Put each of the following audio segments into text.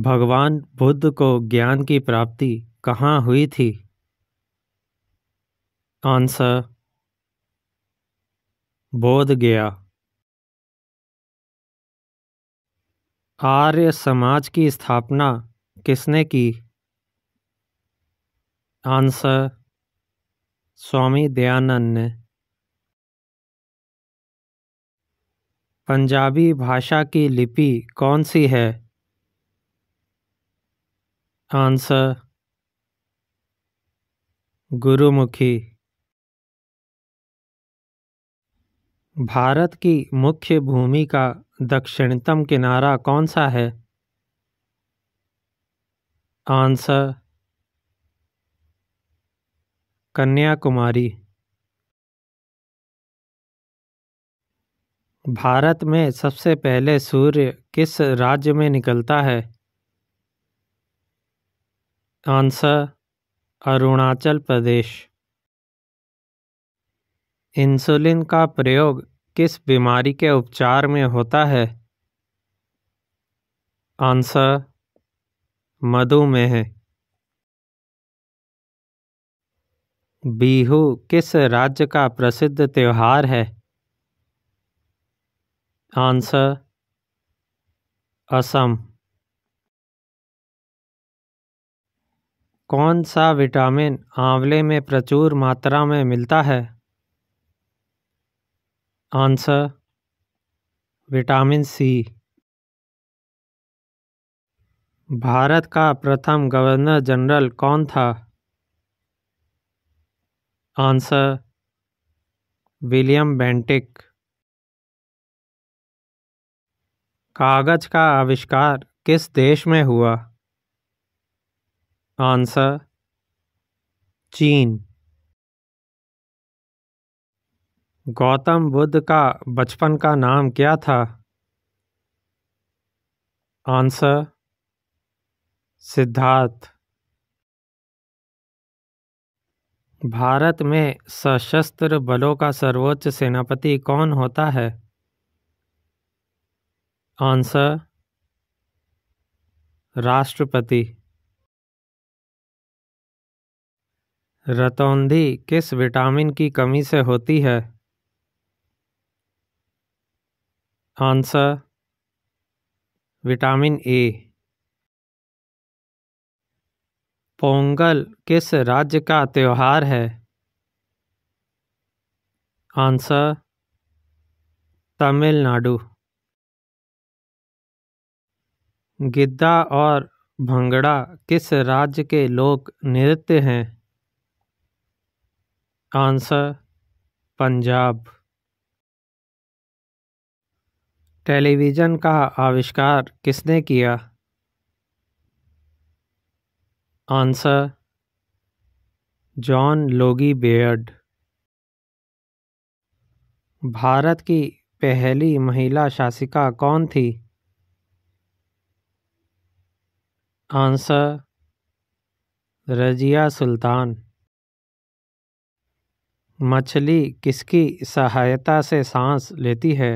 भगवान बुद्ध को ज्ञान की प्राप्ति कहाँ हुई थी आंसर बोध गया आर्य समाज की स्थापना किसने की आंसर स्वामी दयानंद ने पंजाबी भाषा की लिपि कौन सी है आंसर गुरुमुखी भारत की मुख्य भूमि का दक्षिणतम किनारा कौन सा है आंसर कन्याकुमारी भारत में सबसे पहले सूर्य किस राज्य में निकलता है आंसर अरुणाचल प्रदेश इंसुलिन का प्रयोग किस बीमारी के उपचार में होता है आंसर मधुमेह बीहू किस राज्य का प्रसिद्ध त्यौहार है आंसर असम कौन सा विटामिन आंवले में प्रचुर मात्रा में मिलता है आंसर विटामिन सी भारत का प्रथम गवर्नर जनरल कौन था आंसर विलियम बेंटिक कागज का आविष्कार किस देश में हुआ आंसर चीन गौतम बुद्ध का बचपन का नाम क्या था आंसर सिद्धार्थ भारत में सशस्त्र बलों का सर्वोच्च सेनापति कौन होता है आंसर राष्ट्रपति रतौंधी किस विटामिन की कमी से होती है आंसर विटामिन ए पोंगल किस राज्य का त्यौहार है आंसर तमिलनाडु गिद्धा और भंगड़ा किस राज्य के लोक नृत्य हैं आंसर पंजाब टेलीविज़न का आविष्कार किसने किया answer John Logie Baird Bharat की पहली महिला शासिका कौन थी आंसर रजिया सुल्तान मछली किसकी सहायता से सांस लेती है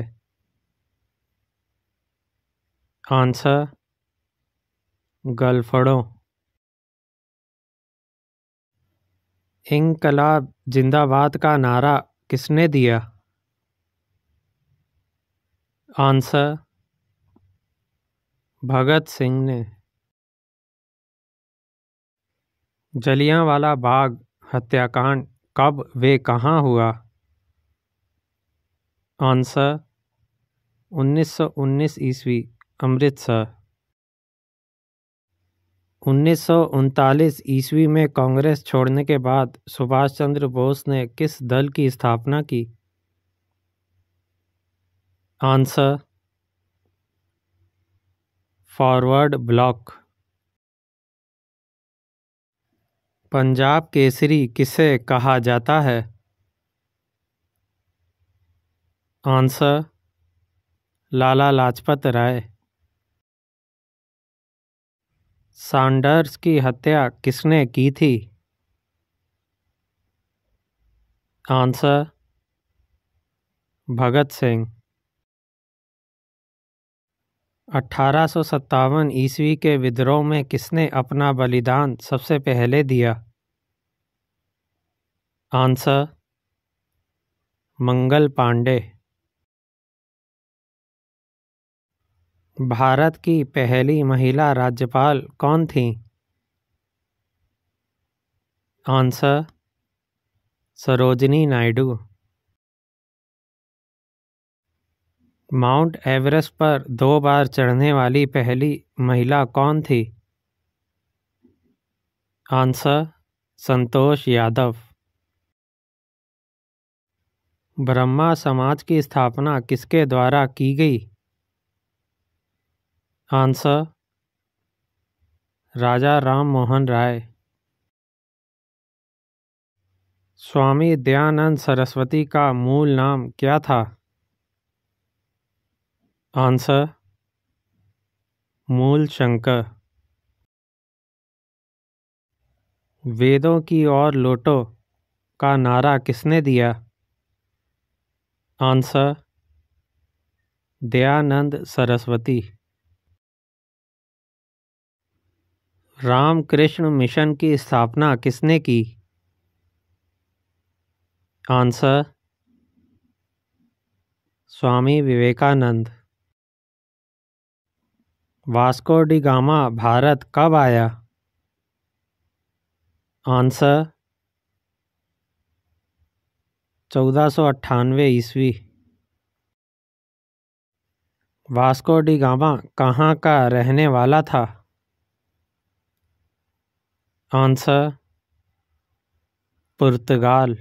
आंसर गलफड़ों इनकलाब जिंदाबाद का नारा किसने दिया आंसर भगत सिंह ने जलियांवाला बाग हत्याकांड कब वे कहाँ हुआ आंसर 1919 ईस्वी अमृतसर उन्नीस ईस्वी में कांग्रेस छोड़ने के बाद सुभाष चंद्र बोस ने किस दल की स्थापना की answer Forward Bloc Punjab Kesari किसे कहा जाता है आंसर लाला लाजपत राय सांडर्स की हत्या किसने की थी आंसर भगत सिंह अठारह सौ सत्तावन ईस्वी के विद्रोह में किसने अपना बलिदान सबसे पहले दिया आंसर मंगल पांडे भारत की पहली महिला राज्यपाल कौन थी answer Sarojini Naidu Mount Everest पर दो बार चढ़ने वाली पहली महिला कौन थी आंसर संतोष यादव ब्रह्मा समाज की स्थापना किसके द्वारा की गई आंसर राजा राम मोहन राय स्वामी दयानंद सरस्वती का मूल नाम क्या था आंसर मूल शंकर वेदों की ओर लोटो का नारा किसने दिया आंसर दयानंद सरस्वती रामकृष्ण मिशन की स्थापना किसने की answer Swami Vivekananda Vasco da Gama Bharat कब आया आंसर चौदह सौ अट्ठानवे ईस्वी वास्को डी गामा कहाँ का रहने वाला था आंसर पुर्तगाल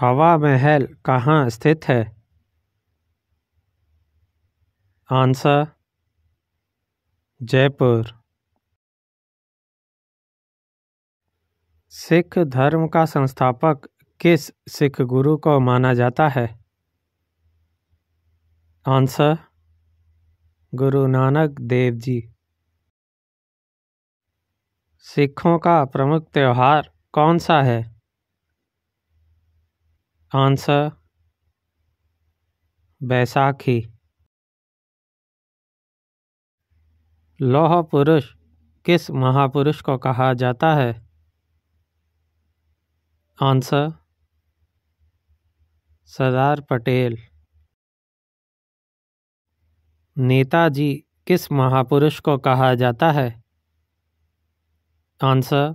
हवा महल कहाँ स्थित है आंसर जयपुर सिख धर्म का संस्थापक किस सिख गुरु को माना जाता है आंसर गुरु नानक देव जी सिखों का प्रमुख त्यौहार कौन सा है आंसर बैसाखी लौह पुरुष किस महापुरुष को कहा जाता है आंसर सरदार पटेल नेताजी किस महापुरुष को कहा जाता है आंसर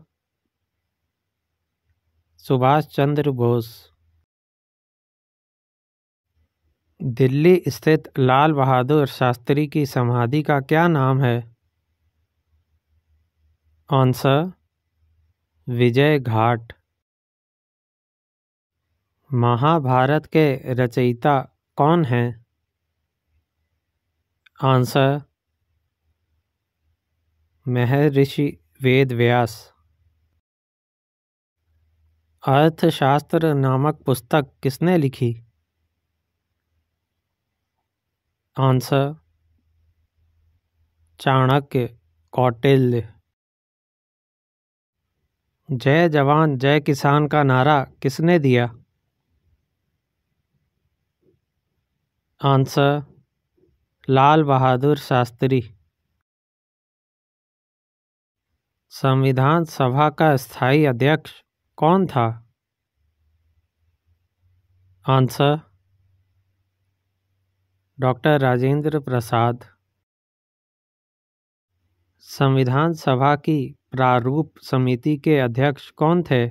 सुभाष चंद्र बोस दिल्ली स्थित लाल बहादुर शास्त्री की समाधि का क्या नाम है आंसर विजय घाट महाभारत के रचयिता कौन हैं आंसर महर्षि वेद व्यास अर्थशास्त्र नामक पुस्तक किसने लिखी आंसर चाणक्य कौटिल्य जय जवान जय किसान का नारा किसने दिया आंसर लाल बहादुर शास्त्री संविधान सभा का स्थायी अध्यक्ष कौन था आंसर डॉक्टर राजेंद्र प्रसाद संविधान सभा की प्रारूप समिति के अध्यक्ष कौन थे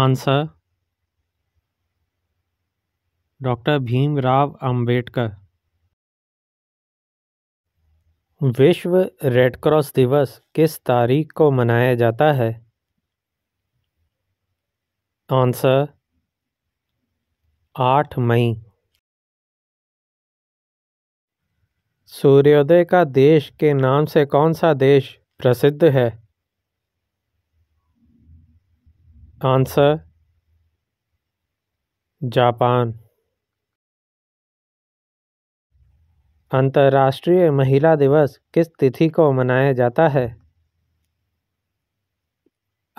आंसर डॉक्टर भीमराव अंबेडकर विश्व रेड क्रॉस दिवस किस तारीख को मनाया जाता है आंसर आठ मई सूर्योदय का देश के नाम से कौन सा देश प्रसिद्ध है आंसर जापान अंतर्राष्ट्रीय महिला दिवस किस तिथि को मनाया जाता है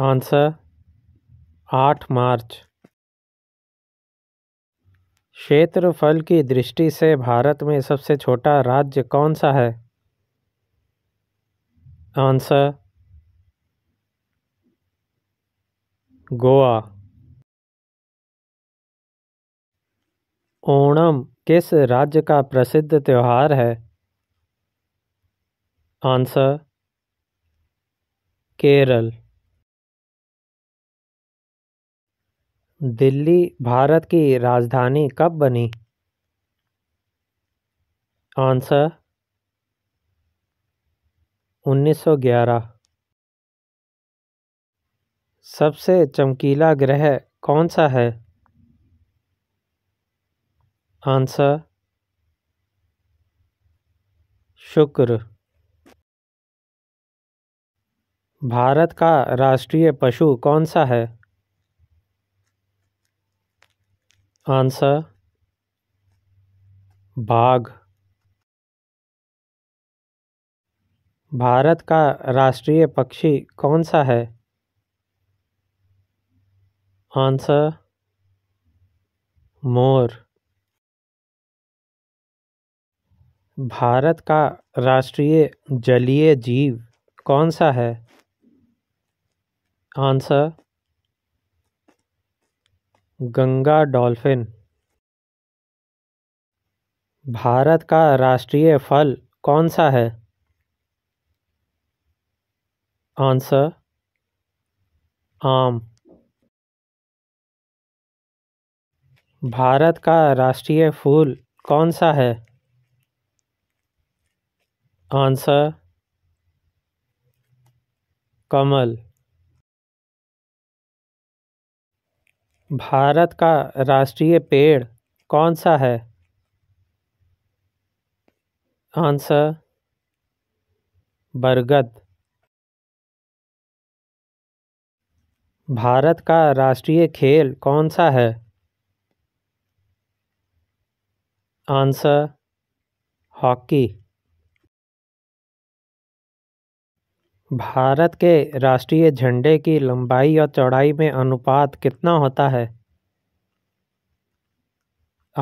आंसर आठ मार्च क्षेत्रफल की दृष्टि से भारत में सबसे छोटा राज्य कौन सा है आंसर गोवा ओणम किस राज्य का प्रसिद्ध त्यौहार है आंसर केरल दिल्ली भारत की राजधानी कब बनी आंसर उन्नीस सौ ग्यारह सबसे चमकीला ग्रह कौन सा है आंसर शुक्र भारत का राष्ट्रीय पशु कौन सा है आंसर बाघ भारत का राष्ट्रीय पक्षी कौन सा है आंसर मोर भारत का राष्ट्रीय जलीय जीव कौन सा है आंसर गंगा डॉल्फिन भारत का राष्ट्रीय फल कौन सा है आंसर आम भारत का राष्ट्रीय फूल कौन सा है आंसर कमल भारत का राष्ट्रीय पेड़ कौन सा है आंसर बरगद भारत का राष्ट्रीय खेल कौन सा है आंसर हॉकी भारत के राष्ट्रीय झंडे की लंबाई और चौड़ाई में अनुपात कितना होता है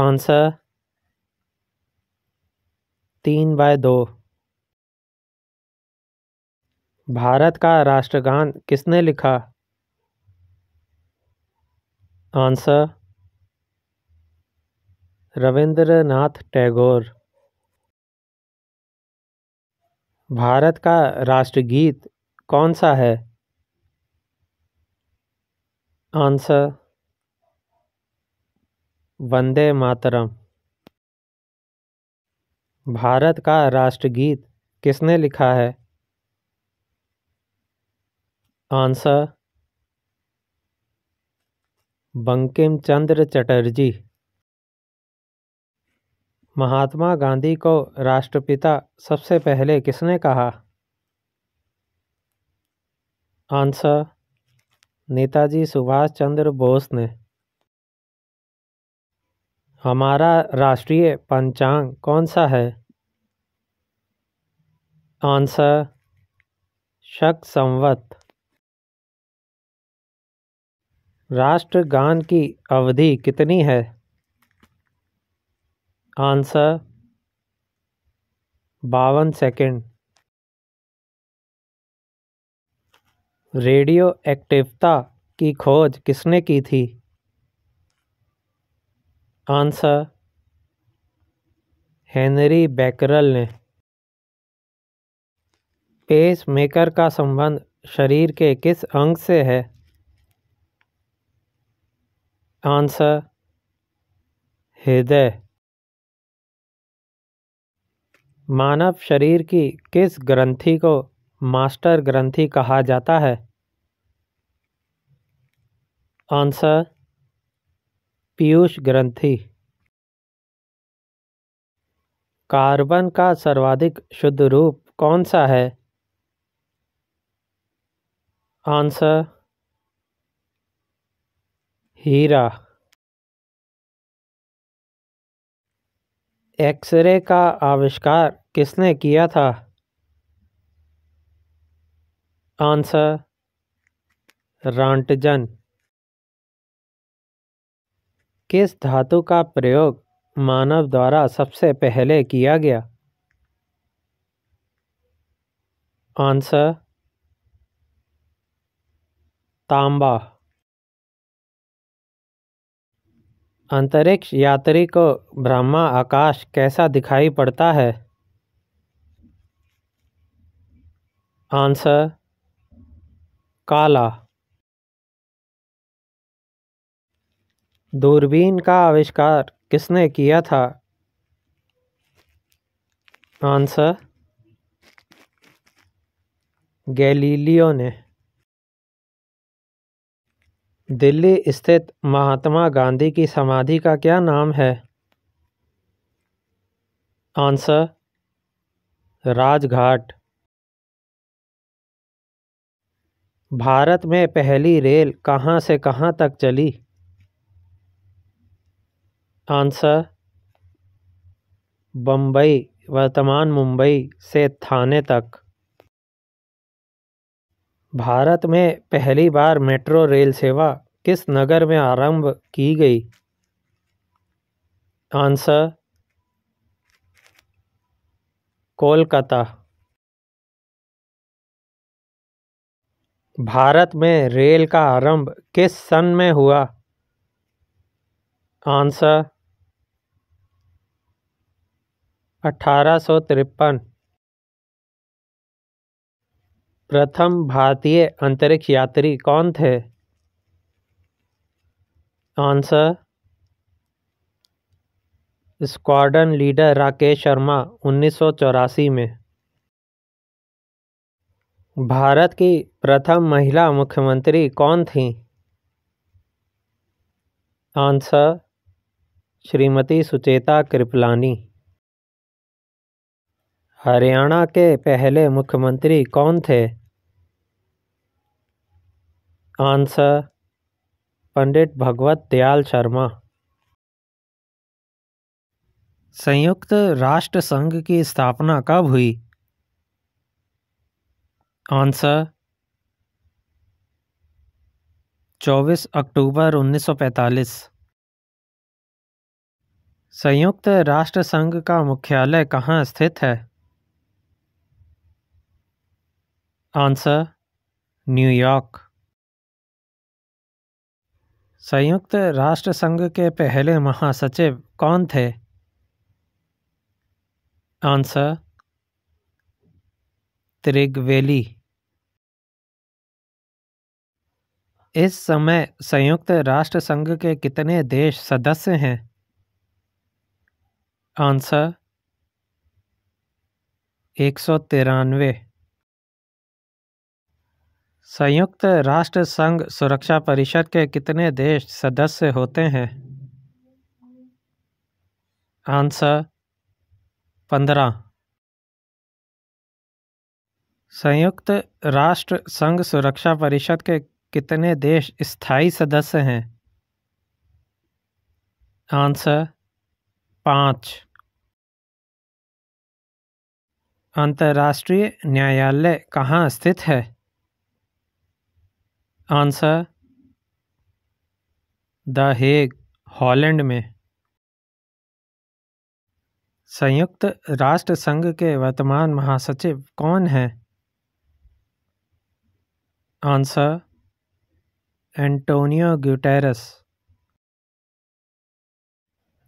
आंसर तीन बाय दो भारत का राष्ट्रगान किसने लिखा आंसर रविंद्रनाथ टैगोर भारत का राष्ट्रगीत कौन सा है आंसर वंदे मातरम भारत का राष्ट्रगीत किसने लिखा है आंसर बंकिम चंद्र चटर्जी महात्मा गांधी को राष्ट्रपिता सबसे पहले किसने कहा आंसर नेताजी सुभाष चंद्र बोस ने हमारा राष्ट्रीय पंचांग कौन सा है आंसर शक संवत राष्ट्रगान की अवधि कितनी है आंसर बावन सेकेंड रेडियो एक्टिवता की खोज किसने की थी आंसर हेनरी बैकरल ने पेस मेकर का संबंध शरीर के किस अंग से है आंसर हृदय मानव शरीर की किस ग्रंथि को मास्टर ग्रंथि कहा जाता है आंसर पीयूष ग्रंथि कार्बन का सर्वाधिक शुद्ध रूप कौन सा है आंसर हीरा एक्सरे का आविष्कार किसने किया था आंसर रांटजन किस धातु का प्रयोग मानव द्वारा सबसे पहले किया गया आंसर तांबा अंतरिक्ष यात्री को ब्रह्मा आकाश कैसा दिखाई पड़ता है आंसर काला दूरबीन का आविष्कार किसने किया था आंसर गैलीलियो ने दिल्ली स्थित महात्मा गांधी की समाधि का क्या नाम है आंसर राजघाट भारत में पहली रेल कहाँ से कहाँ तक चली आंसर बम्बई वर्तमान मुंबई से थाने तक भारत में पहली बार मेट्रो रेल सेवा किस नगर में आरंभ की गई आंसर कोलकाता भारत में रेल का आरंभ किस सन में हुआ आंसर अठारह सौ तिरपन प्रथम भारतीय अंतरिक्ष यात्री कौन थे answer squadron leader Rakesh Sharma उन्नीस सौ चौरासी में भारत की प्रथम महिला मुख्यमंत्री कौन थी आंसर श्रीमती सुचेता कृपलानी हरियाणा के पहले मुख्यमंत्री कौन थे आंसर पंडित भगवत दयाल शर्मा संयुक्त राष्ट्र संघ की स्थापना कब हुई आंसर चौबीस अक्टूबर 1945 संयुक्त राष्ट्र संघ का मुख्यालय कहाँ स्थित है आंसर न्यूयॉर्क संयुक्त राष्ट्र संघ के पहले महासचिव कौन थे आंसर त्रिगवेली इस समय संयुक्त राष्ट्र संघ के कितने देश सदस्य हैं आंसर एक सौ तिरानवे संयुक्त राष्ट्र संघ सुरक्षा परिषद के कितने देश सदस्य होते हैं आंसर पंद्रह संयुक्त राष्ट्र संघ सुरक्षा परिषद के कितने देश स्थायी सदस्य हैं आंसर पाँच अंतर्राष्ट्रीय न्यायालय कहाँ स्थित है आंसर द हेग हॉलैंड में संयुक्त राष्ट्र संघ के वर्तमान महासचिव कौन हैं आंसर एंटोनियो ग्यूटेरस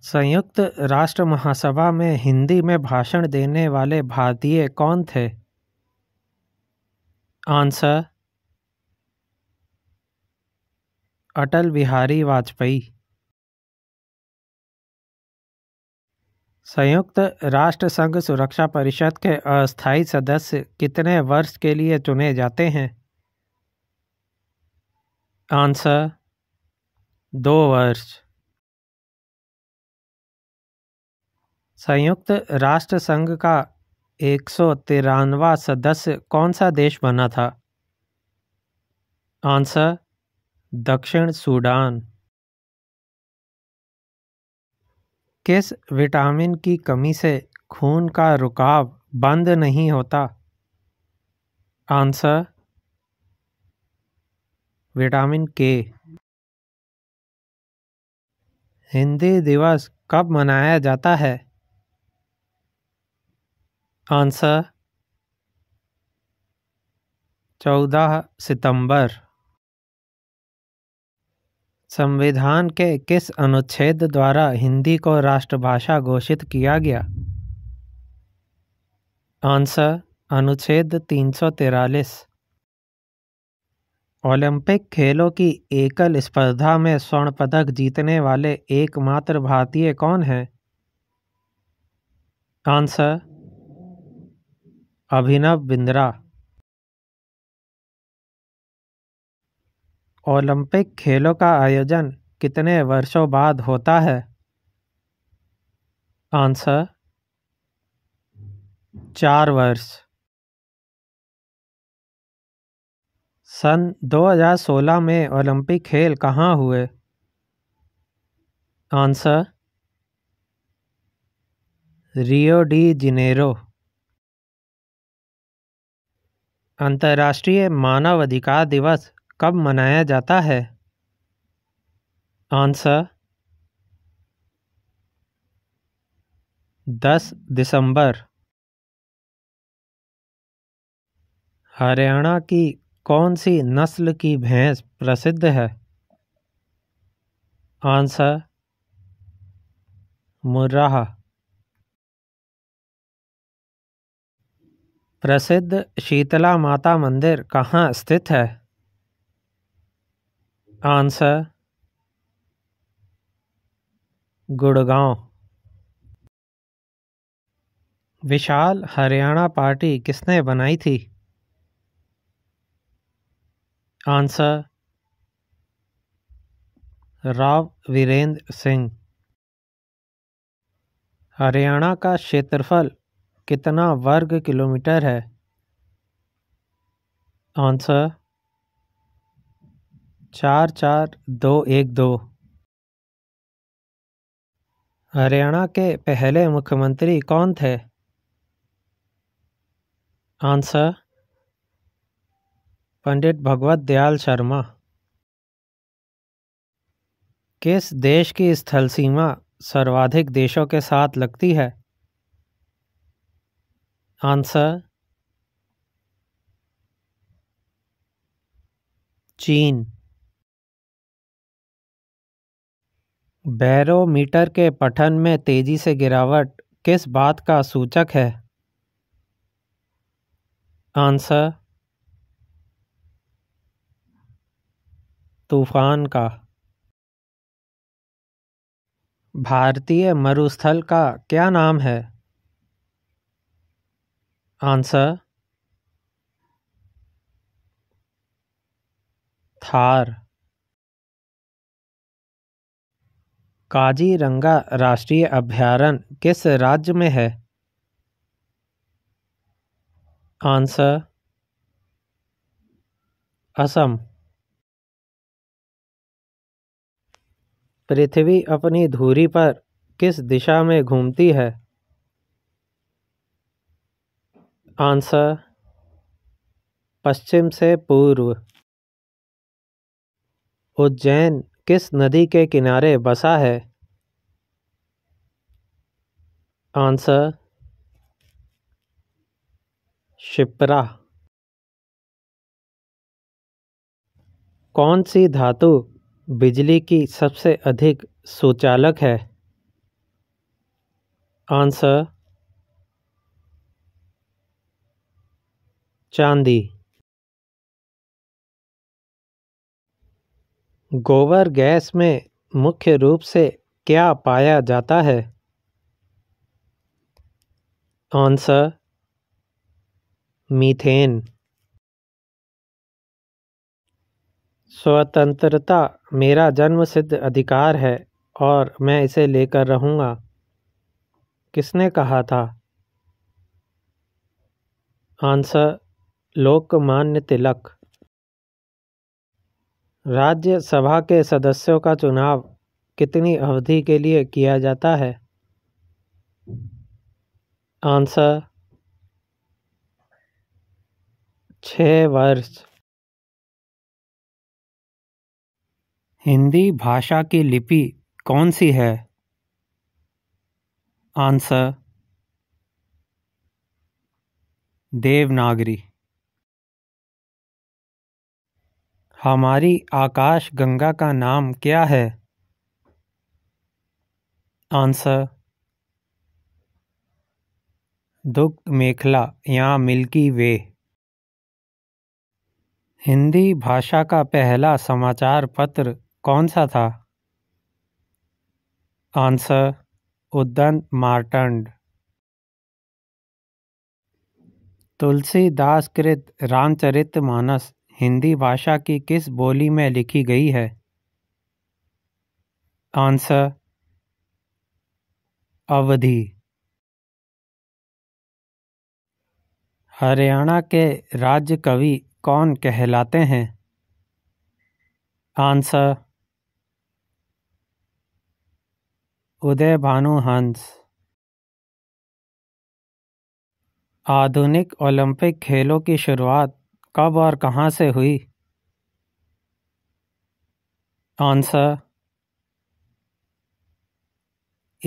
संयुक्त राष्ट्र महासभा में हिंदी में भाषण देने वाले भारतीय कौन थे आंसर अटल बिहारी वाजपेयी संयुक्त राष्ट्र संघ सुरक्षा परिषद के अस्थायी सदस्य कितने वर्ष के लिए चुने जाते हैं आंसर दो वर्ष संयुक्त राष्ट्र संघ का एक सौ तिरानवा सदस्य कौन सा देश बना था आंसर दक्षिण सूडान किस विटामिन की कमी से खून का रुकाव बंद नहीं होता आंसर विटामिन के हिंदी दिवस कब मनाया जाता है आंसर चौदह सितंबर संविधान के किस अनुच्छेद द्वारा हिंदी को राष्ट्रभाषा घोषित किया गया आंसर अनुच्छेद तीन सौ तिरालीस ओलंपिक खेलों की एकल स्पर्धा में स्वर्ण पदक जीतने वाले एकमात्र भारतीय कौन हैं आंसर अभिनव बिंद्रा ओलंपिक खेलों का आयोजन कितने वर्षों बाद होता है आंसर चार वर्ष सन 2016 में ओलंपिक खेल कहाँ हुए आंसर रियो डी जिनेरो अंतर्राष्ट्रीय मानवाधिकार दिवस कब मनाया जाता है आंसर 10 दिसंबर हरियाणा की कौन सी नस्ल की भैंस प्रसिद्ध है आंसर मुर्राह प्रसिद्ध शीतला माता मंदिर कहाँ स्थित है आंसर गुड़गांव विशाल हरियाणा पार्टी किसने बनाई थी आंसर राव वीरेंद्र सिंह हरियाणा का क्षेत्रफल कितना वर्ग किलोमीटर है आंसर चार चार दो एक दो हरियाणा के पहले मुख्यमंत्री कौन थे आंसर पंडित भगवत दयाल शर्मा किस देश की स्थल सीमा सर्वाधिक देशों के साथ लगती है आंसर चीन बैरोमीटर के पठन में तेजी से गिरावट किस बात का सूचक है आंसर तूफान का भारतीय मरुस्थल का क्या नाम है आंसर थार काजीरंगा राष्ट्रीय अभ्यारण्य किस राज्य में है आंसर असम पृथ्वी अपनी धुरी पर किस दिशा में घूमती है आंसर पश्चिम से पूर्व उज्जैन किस नदी के किनारे बसा है आंसर शिप्रा कौन सी धातु बिजली की सबसे अधिक सुचालक है आंसर चांदी गोबर गैस में मुख्य रूप से क्या पाया जाता है आंसर मीथेन स्वतंत्रता मेरा जन्मसिद्ध अधिकार है और मैं इसे लेकर रहूँगा किसने कहा था आंसर लोकमान्य तिलक राज्यसभा के सदस्यों का चुनाव कितनी अवधि के लिए किया जाता है आंसर छः वर्ष हिंदी भाषा की लिपि कौन सी है आंसर देवनागरी हमारी आकाश गंगा का नाम क्या है आंसर दुग्ध मेखला या मिल्की वे हिंदी भाषा का पहला समाचार पत्र कौन सा था आंसर उदन मार्टंड तुलसीदास कृत रामचरित मानस हिंदी भाषा की किस बोली में लिखी गई है आंसर अवधि हरियाणा के राज्य कवि कौन कहलाते हैं आंसर उदय भानु हंस आधुनिक ओलंपिक खेलों की शुरुआत कब और कहाँ से हुई आंसर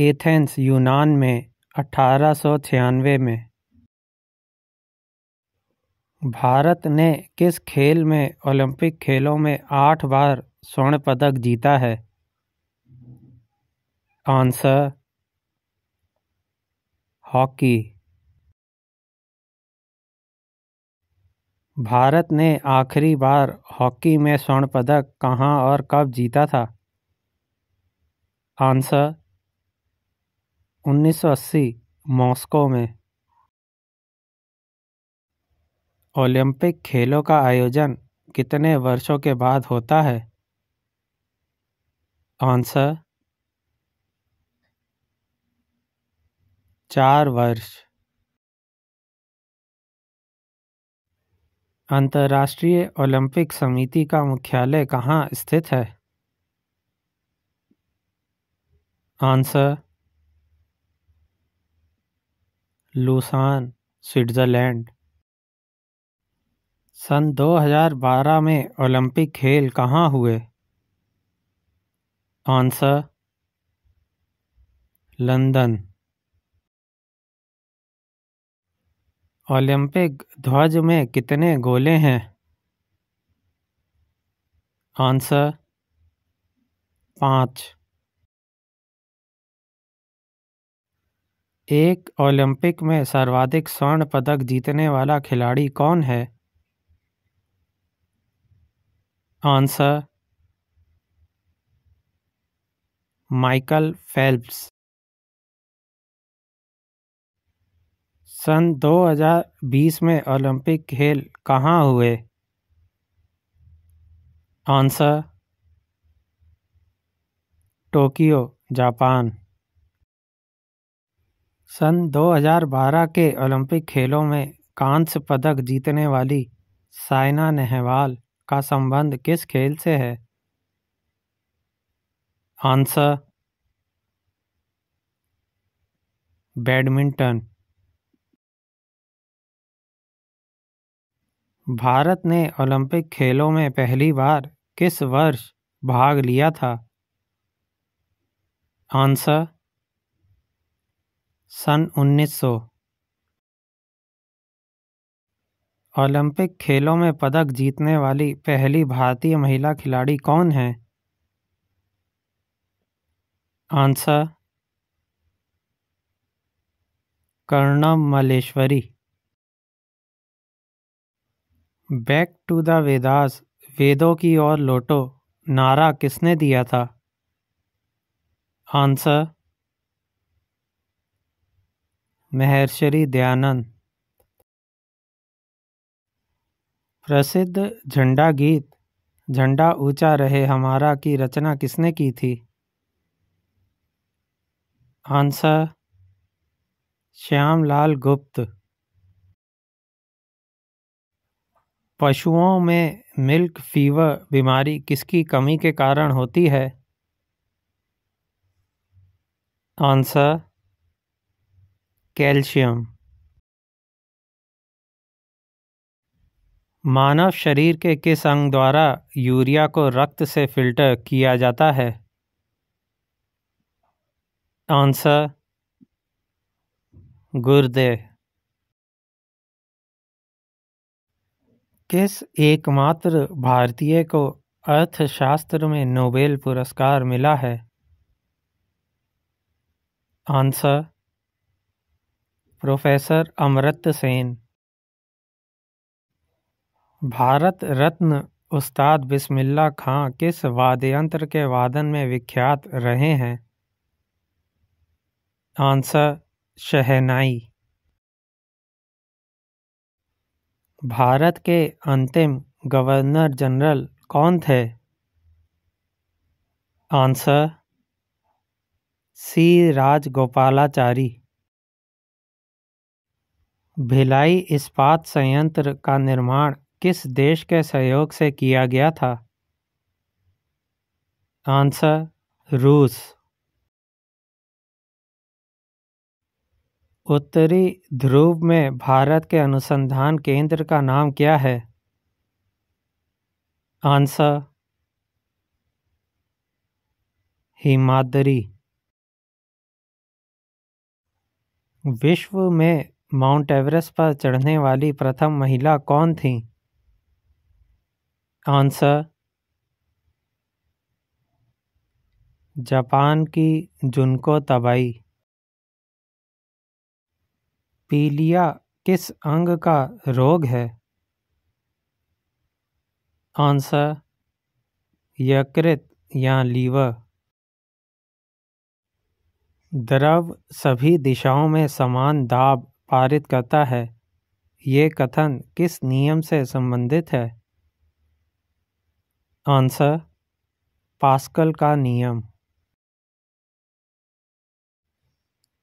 एथेंस यूनान में अठारह में भारत ने किस खेल में ओलंपिक खेलों में आठ बार स्वर्ण पदक जीता है आंसर हॉकी भारत ने आखिरी बार हॉकी में स्वर्ण पदक कहाँ और कब जीता था आंसर 1980 मॉस्को में ओलंपिक खेलों का आयोजन कितने वर्षों के बाद होता है आंसर चार वर्ष अंतर्राष्ट्रीय ओलंपिक समिति का मुख्यालय कहाँ स्थित है आंसर लुसान स्विट्ज़रलैंड सन 2012 में ओलंपिक खेल कहाँ हुए आंसर लंदन ओलंपिक ध्वज में कितने गोले हैं आंसर पाँच एक ओलंपिक में सर्वाधिक स्वर्ण पदक जीतने वाला खिलाड़ी कौन है आंसर माइकल फेल्प्स सन दो हजार बीस में ओलंपिक खेल कहाँ हुए आंसर टोक्यो जापान सन 2012 के ओलंपिक खेलों में कांस्य पदक जीतने वाली साइना नेहवाल का संबंध किस खेल से है आंसर बैडमिंटन भारत ने ओलंपिक खेलों में पहली बार किस वर्ष भाग लिया था आंसर सन 1900 ओलंपिक खेलों में पदक जीतने वाली पहली भारतीय महिला खिलाड़ी कौन है answer Karnam Malleswari back to the Vedas वेदों की ओर लौटो नारा किसने दिया था आंसर महर्षि दयानंद प्रसिद्ध झंडा गीत झंडा ऊंचा रहे हमारा की रचना किसने की थी आंसर श्यामलाल गुप्त पशुओं में मिल्क फीवर बीमारी किसकी कमी के कारण होती है आंसर कैल्शियम मानव शरीर के किस अंग द्वारा यूरिया को रक्त से फिल्टर किया जाता है आंसर गुर्दे किस एकमात्र भारतीय को अर्थशास्त्र में नोबेल पुरस्कार मिला है आंसर प्रोफेसर अमृत सेन भारत रत्न उस्ताद बिस्मिल्ला खां किस वाद्यंत्र के वादन में विख्यात रहे हैं आंसर शहनाई भारत के अंतिम गवर्नर जनरल कौन थे आंसर सी राजगोपालाचारी भिलाई इस्पात संयंत्र का निर्माण किस देश के सहयोग से किया गया था आंसर रूस उत्तरी ध्रुव में भारत के अनुसंधान केंद्र का नाम क्या है आंसर हिमाद्री विश्व में माउंट एवरेस्ट पर चढ़ने वाली प्रथम महिला कौन थी आंसर जापान की जुनको तबाई पीलिया किस अंग का रोग है आंसर यकृत या लीवर द्रव सभी दिशाओं में समान दाब पारित करता है ये कथन किस नियम से संबंधित है आंसर पास्कल का नियम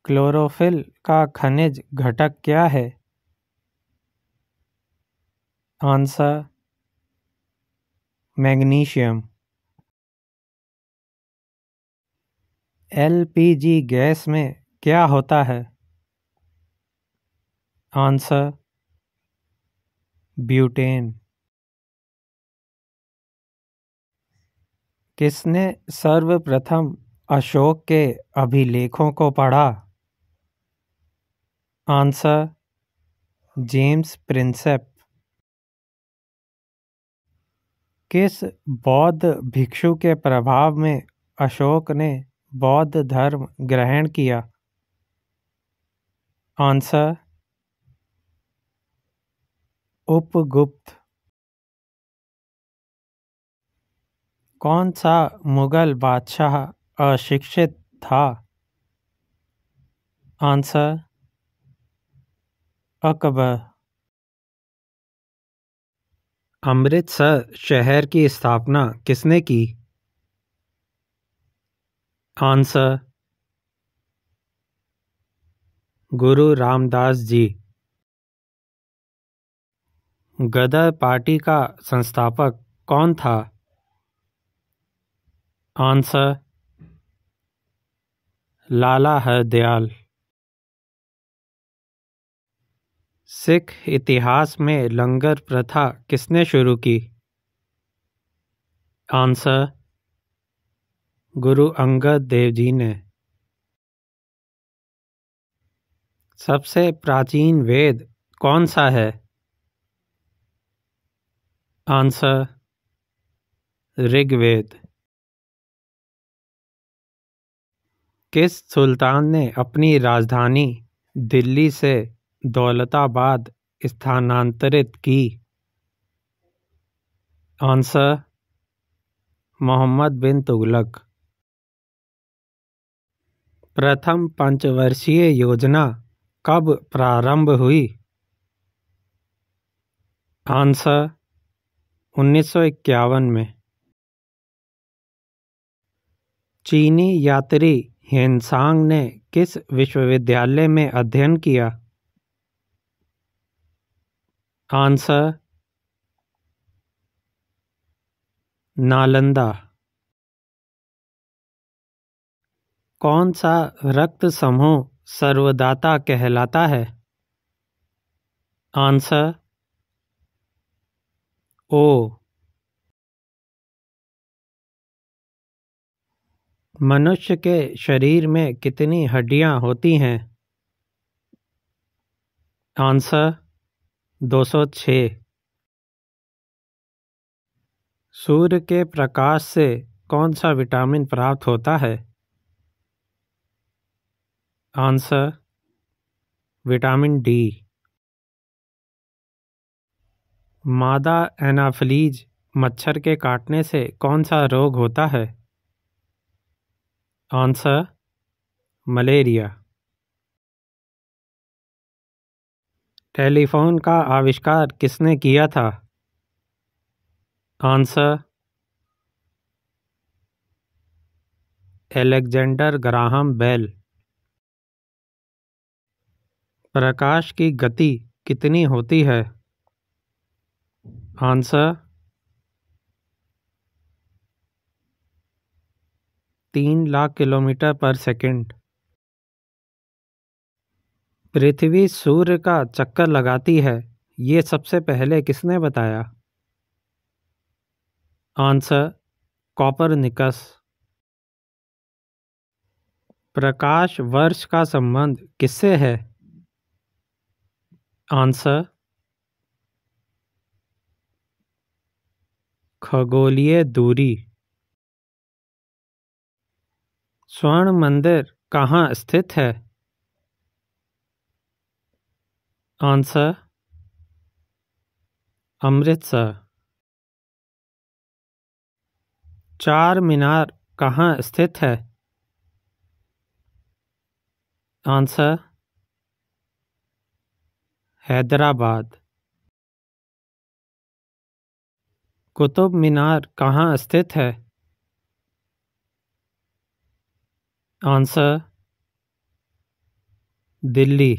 क्लोरोफिल का खनिज घटक क्या है आंसर मैग्नीशियम एलपीजी गैस में क्या होता है आंसर ब्यूटेन किसने सर्वप्रथम अशोक के अभिलेखों को पढ़ा आंसर जेम्स प्रिंसेप किस बौद्ध भिक्षु के प्रभाव में अशोक ने बौद्ध धर्म ग्रहण किया आंसर उपगुप्त कौन सा मुगल बादशाह अशिक्षित था आंसर अकबर अमृतसर शहर की स्थापना किसने की आंसर गुरु रामदास जी गदर पार्टी का संस्थापक कौन था आंसर लाला हरदयाल सिख इतिहास में लंगर प्रथा किसने शुरू की आंसर गुरु अंगद देव जी ने सबसे प्राचीन वेद कौन सा है आंसर ऋग्वेद किस सुल्तान ने अपनी राजधानी दिल्ली से दौलताबाद स्थानांतरित की आंसर मोहम्मद बिन तुगलक प्रथम पंचवर्षीय योजना कब प्रारंभ हुई आंसर उन्नीस में चीनी यात्री हेनसांग ने किस विश्वविद्यालय में अध्ययन किया Answer नालंदा कौन सा रक्त समूह सर्वदाता कहलाता है आंसर ओ मनुष्य के शरीर में कितनी हड्डियां होती हैं आंसर दो सौ छः सूर्य के प्रकाश से कौन सा विटामिन प्राप्त होता है आंसर विटामिन डी मादा एनाफलीज मच्छर के काटने से कौन सा रोग होता है आंसर मलेरिया टेलीफोन का आविष्कार किसने किया था आंसर एलेक्जेंडर ग्राहम बेल प्रकाश की गति कितनी होती है आंसर तीन लाख किलोमीटर पर सेकंड पृथ्वी सूर्य का चक्कर लगाती है ये सबसे पहले किसने बताया आंसर कॉपर निकस प्रकाश वर्ष का संबंध किससे है आंसर खगोलीय दूरी स्वर्ण मंदिर कहाँ स्थित है आंसर अमृतसर चार मीनार कहाँ स्थित है आंसर हैदराबाद कुतुब मीनार कहाँ स्थित है answer Delhi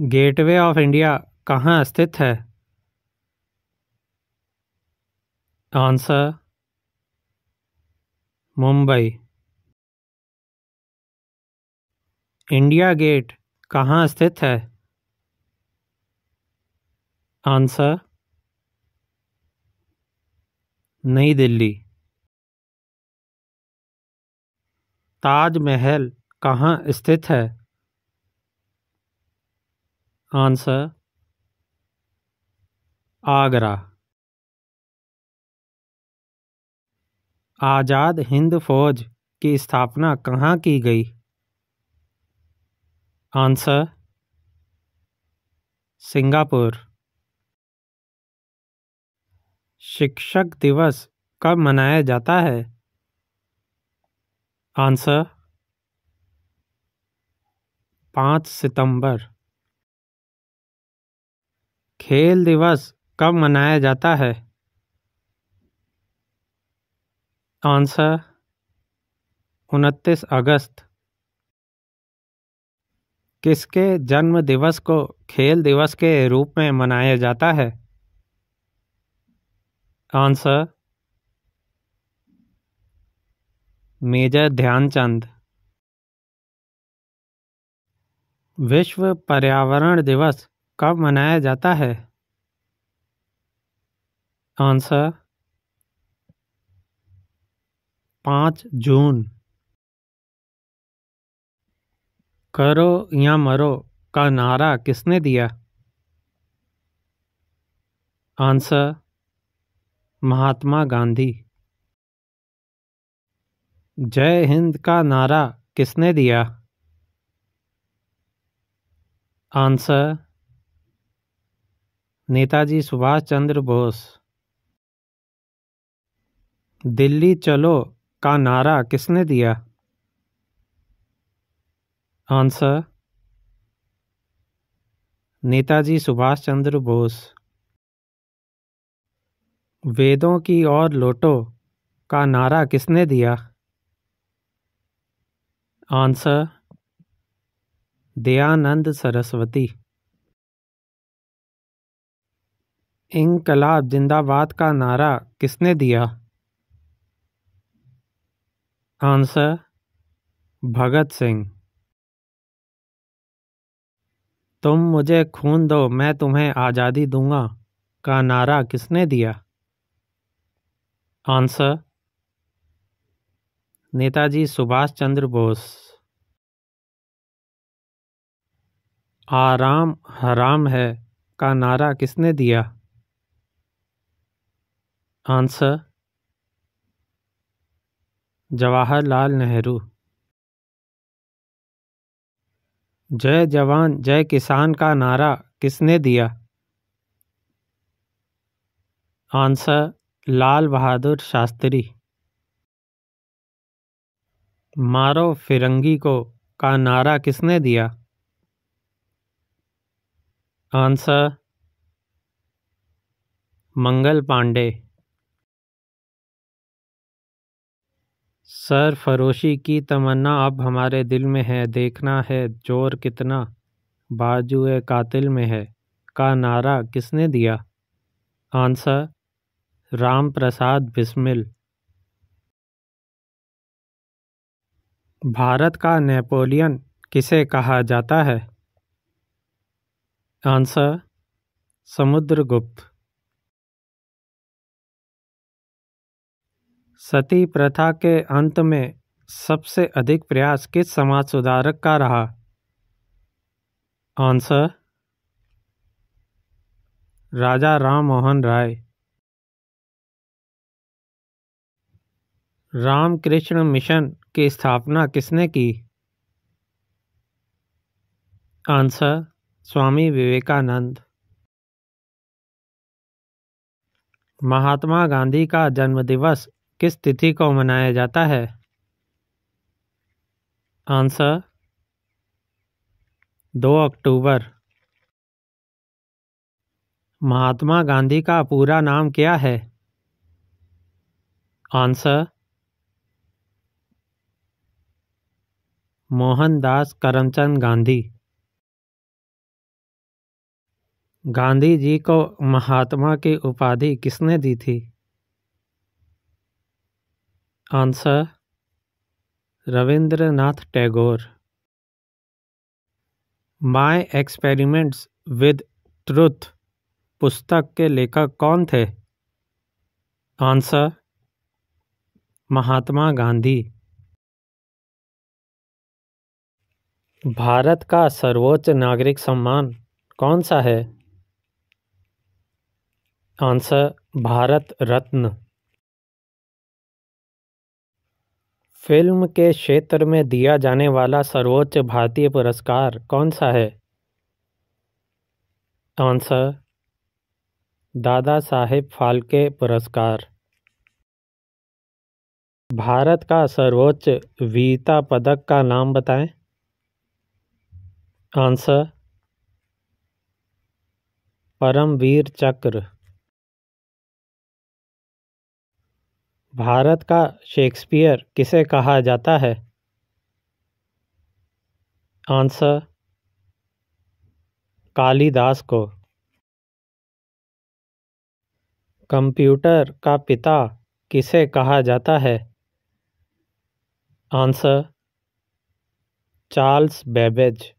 Gateway of India कहाँ स्थित है आंसर मुंबई इंडिया गेट कहाँ स्थित है आंसर नई दिल्ली ताजमहल कहाँ स्थित है आंसर आगरा आज़ाद हिंद फौज की स्थापना कहाँ की गई आंसर सिंगापुर शिक्षक दिवस कब मनाया जाता है आंसर पाँच सितंबर खेल दिवस कब मनाया जाता है आंसर उनतीस अगस्त किसके जन्म दिवस को खेल दिवस के रूप में मनाया जाता है आंसर मेजर ध्यानचंद विश्व पर्यावरण दिवस कब मनाया जाता है आंसर पाँच जून करो या मरो का नारा किसने दिया आंसर महात्मा गांधी जय हिंद का नारा किसने दिया आंसर नेताजी सुभाष चंद्र बोस दिल्ली चलो का नारा किसने दिया आंसर नेताजी सुभाष चंद्र बोस वेदों की ओर लोटो का नारा किसने दिया आंसर दयानंद सरस्वती इनकलाब जिंदाबाद का नारा किसने दिया आंसर भगत सिंह तुम मुझे खून दो मैं तुम्हें आज़ादी दूंगा का नारा किसने दिया आंसर नेताजी सुभाष चंद्र बोस आराम हराम है का नारा किसने दिया आंसर जवाहरलाल नेहरू जय जवान जय किसान का नारा किसने दिया आंसर लाल बहादुर शास्त्री मारो फिरंगी को का नारा किसने दिया आंसर मंगल पांडे सर फरोशी की तमन्ना अब हमारे दिल में है देखना है जोर कितना बाजुए कातिल में है का नारा किसने दिया आंसर राम प्रसाद बिस्मिल भारत का नेपोलियन किसे कहा जाता है आंसर समुद्रगुप्त सती प्रथा के अंत में सबसे अधिक प्रयास किस समाज सुधारक का रहा आंसर राजा राम मोहन राय रामकृष्ण मिशन की स्थापना किसने की आंसर स्वामी विवेकानंद महात्मा गांधी का जन्मदिवस किस तिथि को मनाया जाता है आंसर दो अक्टूबर महात्मा गांधी का पूरा नाम क्या है आंसर मोहनदास करमचंद गांधी गांधी जी को महात्मा की उपाधि किसने दी थी answer Rabindranath Tagore my experiments with truth पुस्तक के लेखक कौन थे आंसर महात्मा गांधी भारत का सर्वोच्च नागरिक सम्मान कौन सा है आंसर भारत रत्न फ़िल्म के क्षेत्र में दिया जाने वाला सर्वोच्च भारतीय पुरस्कार कौन सा है आंसर दादा साहेब फाल्के पुरस्कार भारत का सर्वोच्च वीरता पदक का नाम बताएं आंसर परमवीर चक्र भारत का शेक्सपियर किसे कहा जाता है आंसर कालिदास को कंप्यूटर का पिता किसे कहा जाता है आंसर चार्ल्स बेबेज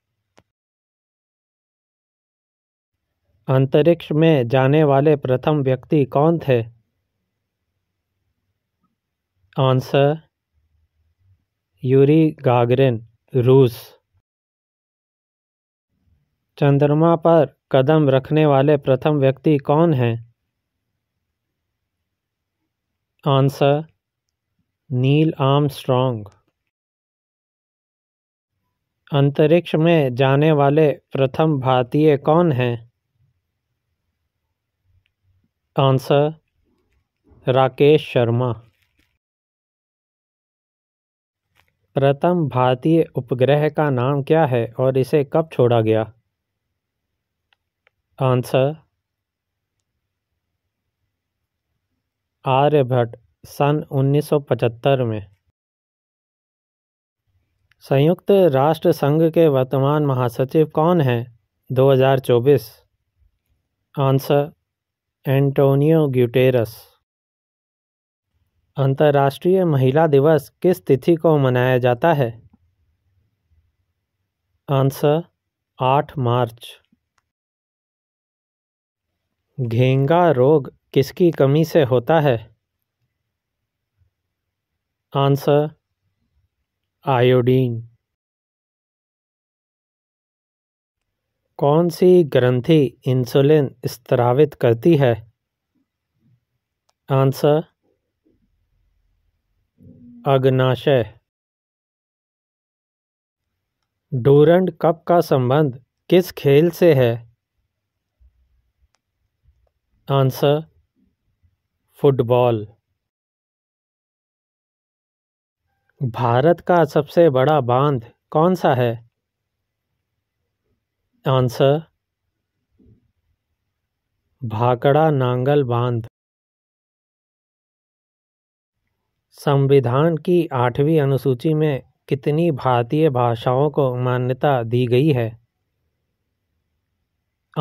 अंतरिक्ष में जाने वाले प्रथम व्यक्ति कौन थे आंसर यूरी गागरिन रूस चंद्रमा पर कदम रखने वाले प्रथम व्यक्ति कौन हैं आंसर नील आम स्ट्रॉन्ग अंतरिक्ष में जाने वाले प्रथम भारतीय कौन हैं आंसर राकेश शर्मा प्रथम भारतीय उपग्रह का नाम क्या है और इसे कब छोड़ा गया आंसर आर्यभट्ट सन 1975 में संयुक्त राष्ट्र संघ के वर्तमान महासचिव कौन हैं 2024 आंसर एंटोनियो ग्यूटेरस अंतर्राष्ट्रीय महिला दिवस किस तिथि को मनाया जाता है आंसर आठ मार्च घेंगा रोग किसकी कमी से होता है आंसर आयोडीन कौन सी ग्रंथि इंसुलिन स्त्रावित करती है आंसर अग्नाशय डोरंड कप का संबंध किस खेल से है आंसर फुटबॉल भारत का सबसे बड़ा बांध कौन सा है आंसर भाकड़ा नांगल बांध संविधान की आठवीं अनुसूची में कितनी भारतीय भाषाओं को मान्यता दी गई है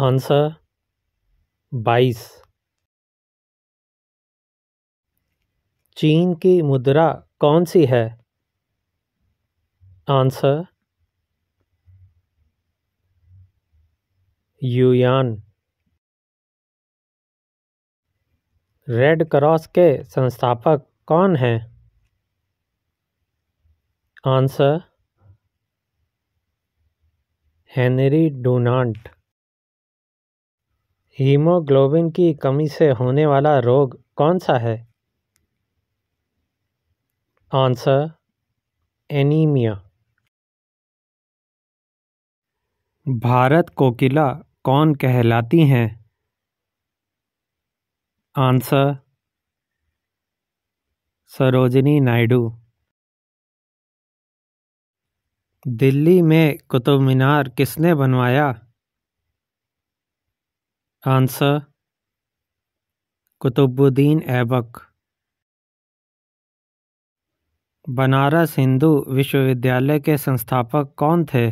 आंसर बाईस चीन की मुद्रा कौन सी है आंसर यूयान रेड क्रॉस के संस्थापक कौन है आंसर हेनरी डोनाल्ड हीमोग्लोबिन की कमी से होने वाला रोग कौन सा है आंसर एनीमिया भारत कोकिला कौन कहलाती हैं आंसर सरोजिनी नायडू दिल्ली में कुतुब मीनार किसने बनवाया आंसर कुतुबुद्दीन ऐबक बनारस हिंदू विश्वविद्यालय के संस्थापक कौन थे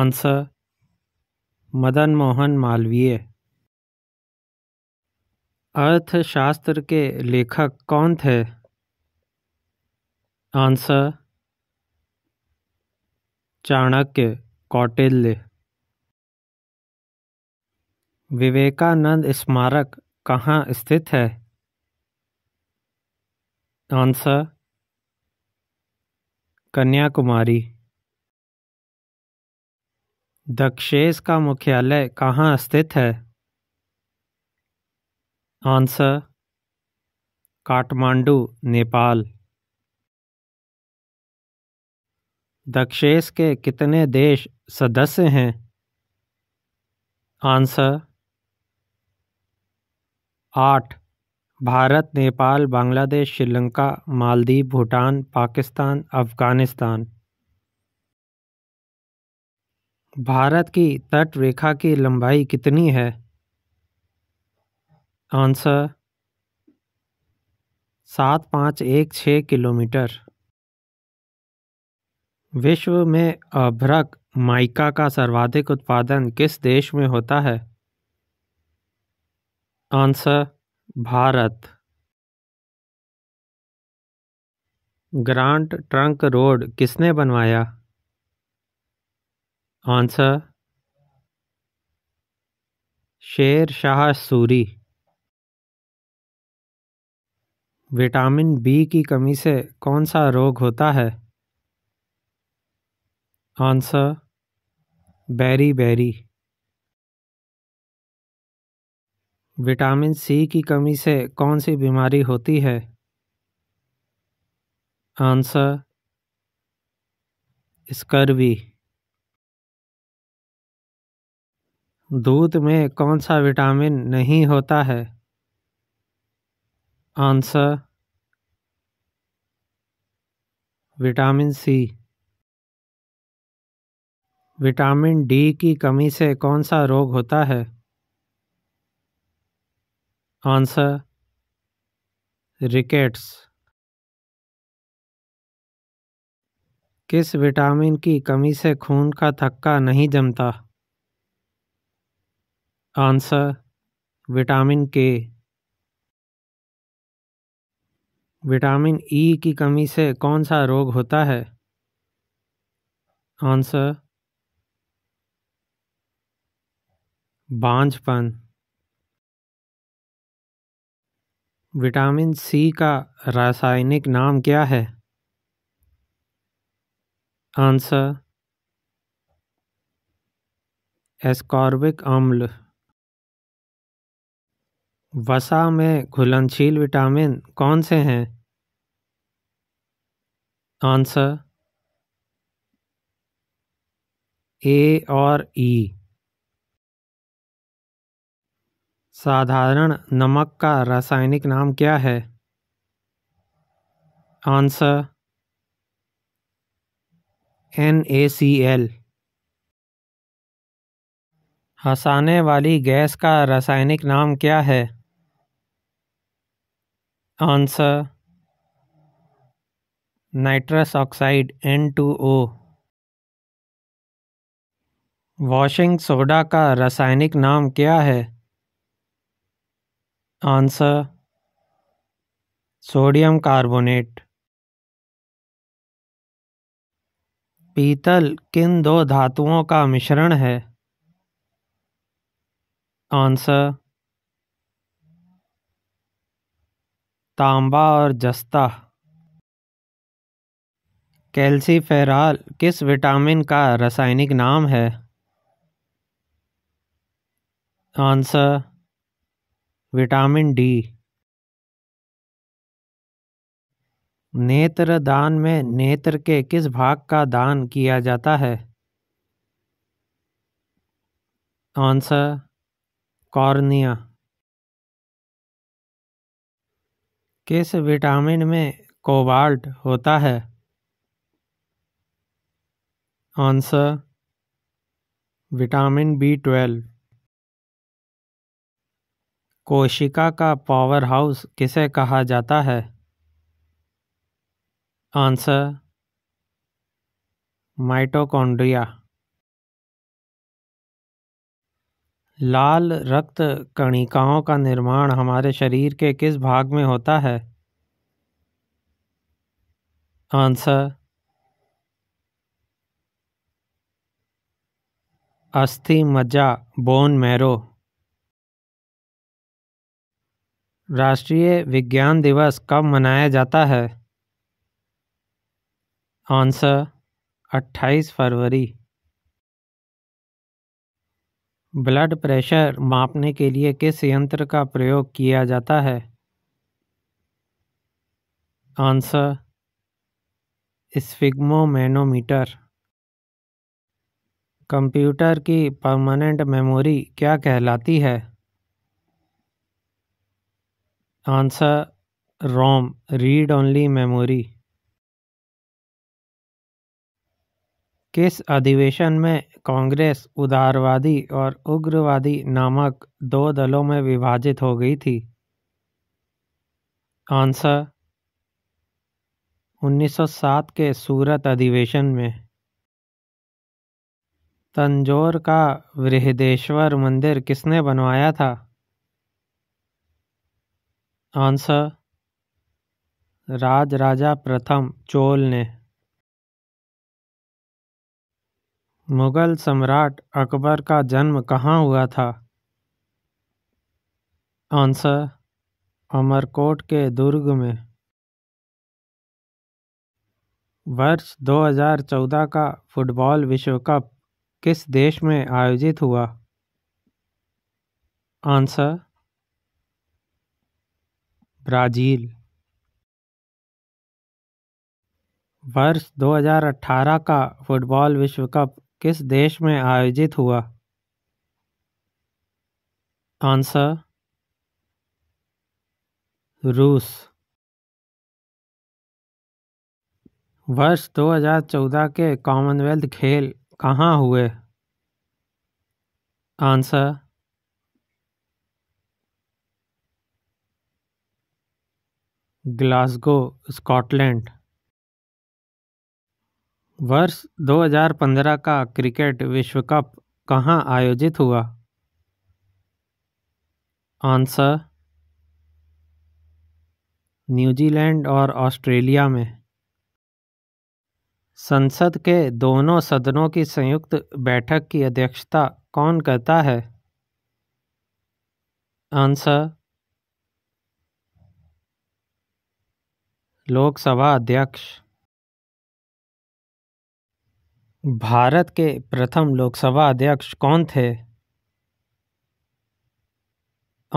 आंसर मदन मोहन मालवीय अर्थशास्त्र के लेखक कौन थे आंसर चाणक्य कौटिल्य विवेकानंद स्मारक कहाँ स्थित है आंसर कन्याकुमारी दक्षेश का मुख्यालय कहाँ स्थित है आंसर काठमांडू नेपाल दक्षेस के कितने देश सदस्य हैं आंसर आठ भारत नेपाल बांग्लादेश श्रीलंका मालदीव भूटान पाकिस्तान अफगानिस्तान भारत की तट रेखा की लंबाई कितनी है आंसर सात पाँच एक छः किलोमीटर विश्व में अभ्रक माइका का सर्वाधिक उत्पादन किस देश में होता है answer Bharat grand trunk road किसने बनवाया आंसर शेर शाह सूरी विटामिन बी की कमी से कौन सा रोग होता है आंसर बैरी बैरी विटामिन सी की कमी से कौन सी बीमारी होती है आंसर स्कर्वी दूध में कौन सा विटामिन नहीं होता है answer vitamin C vitamin D की कमी से कौन सा रोग होता है आंसर रिकेट्स किस विटामिन की कमी से खून का थक्का नहीं जमता answer vitamin K vitamin E e की कमी से कौन सा रोग होता है आंसर बांझपन विटामिन सी का रासायनिक नाम क्या है आंसर एस्कॉर्बिक अम्ल वसा में घुलनशील विटामिन कौन से हैं आंसर ए और ई साधारण नमक का रासायनिक नाम क्या है answer N A C L हंसाने वाली गैस का रासायनिक नाम क्या है answer nitrous oxide N two O washing soda का रासायनिक नाम क्या है आंसर सोडियम कार्बोनेट पीतल किन दो धातुओं का मिश्रण है आंसर तांबा और जस्ता कैल्सीफेराल किस विटामिन का रासायनिक नाम है आंसर विटामिन डी नेत्र दान में नेत्र के किस भाग का दान किया जाता है आंसर कॉर्निया किस विटामिन में कोबाल्ट होता है आंसर विटामिन बी ट्वेल्व कोशिका का पावर हाउस किसे कहा जाता है आंसर माइटोकॉन्ड्रिया लाल रक्त कणिकाओं का निर्माण हमारे शरीर के किस भाग में होता है आंसर अस्थि मज्जा बोन मैरो राष्ट्रीय विज्ञान दिवस कब मनाया जाता है आंसर 28 फरवरी ब्लड प्रेशर मापने के लिए किस यंत्र का प्रयोग किया जाता है आंसर स्फिग्मोमैनोमीटर कंप्यूटर की परमानेंट मेमोरी क्या कहलाती है answer ROM read only memory किस अधिवेशन में कांग्रेस उदारवादी और उग्रवादी नामक दो दलों में विभाजित हो गई थी आंसर 1907 के सूरत अधिवेशन में तंजोर का वृहदेश्वर मंदिर किसने बनवाया था आंसर राज राजा प्रथम चोल ने मुगल सम्राट अकबर का जन्म कहाँ हुआ था आंसर अमरकोट के दुर्ग में वर्ष 2014 का फुटबॉल विश्व कप किस देश में आयोजित हुआ आंसर ब्राज़ील वर्ष 2018 का फुटबॉल विश्व कप किस देश में आयोजित हुआ आंसर रूस वर्ष 2014 के कॉमनवेल्थ खेल कहाँ हुए आंसर ग्लासगो स्कॉटलैंड वर्ष दो हज़ार पंद्रह का क्रिकेट विश्व कप कहाँ आयोजित हुआ आंसर न्यूजीलैंड और ऑस्ट्रेलिया में संसद के दोनों सदनों की संयुक्त बैठक की अध्यक्षता कौन करता है आंसर लोकसभा अध्यक्ष भारत के प्रथम लोकसभा अध्यक्ष कौन थे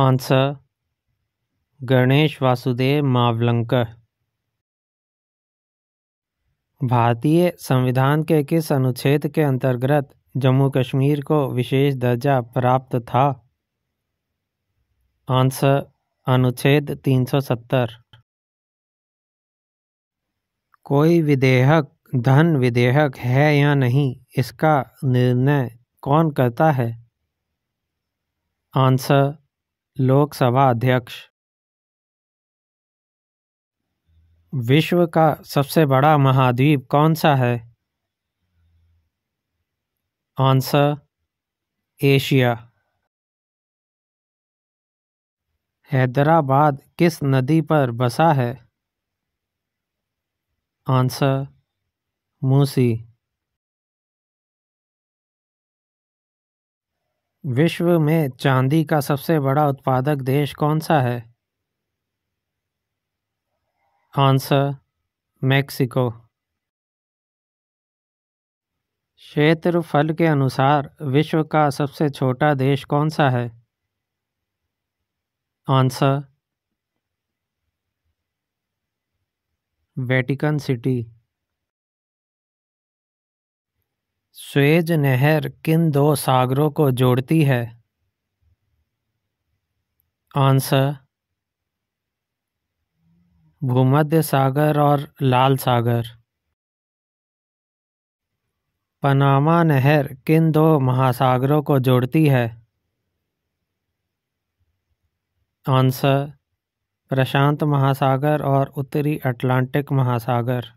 आंसर गणेश वासुदेव मावलंकर भारतीय संविधान के किस अनुच्छेद के अंतर्गत जम्मू कश्मीर को विशेष दर्जा प्राप्त था आंसर अनुच्छेद 370 कोई विधेयक धन विधेयक है या नहीं इसका निर्णय कौन करता है आंसर लोकसभा अध्यक्ष विश्व का सबसे बड़ा महाद्वीप कौन सा है आंसर एशिया हैदराबाद किस नदी पर बसा है आंसर मूसी विश्व में चांदी का सबसे बड़ा उत्पादक देश कौन सा है आंसर मैक्सिको क्षेत्रफल के अनुसार विश्व का सबसे छोटा देश कौन सा है आंसर वेटिकन सिटी स्वेज नहर किन दो सागरों को जोड़ती है आंसर भूमध्य सागर और लाल सागर पनामा नहर किन दो महासागरों को जोड़ती है आंसर प्रशांत महासागर और उत्तरी अटलांटिक महासागर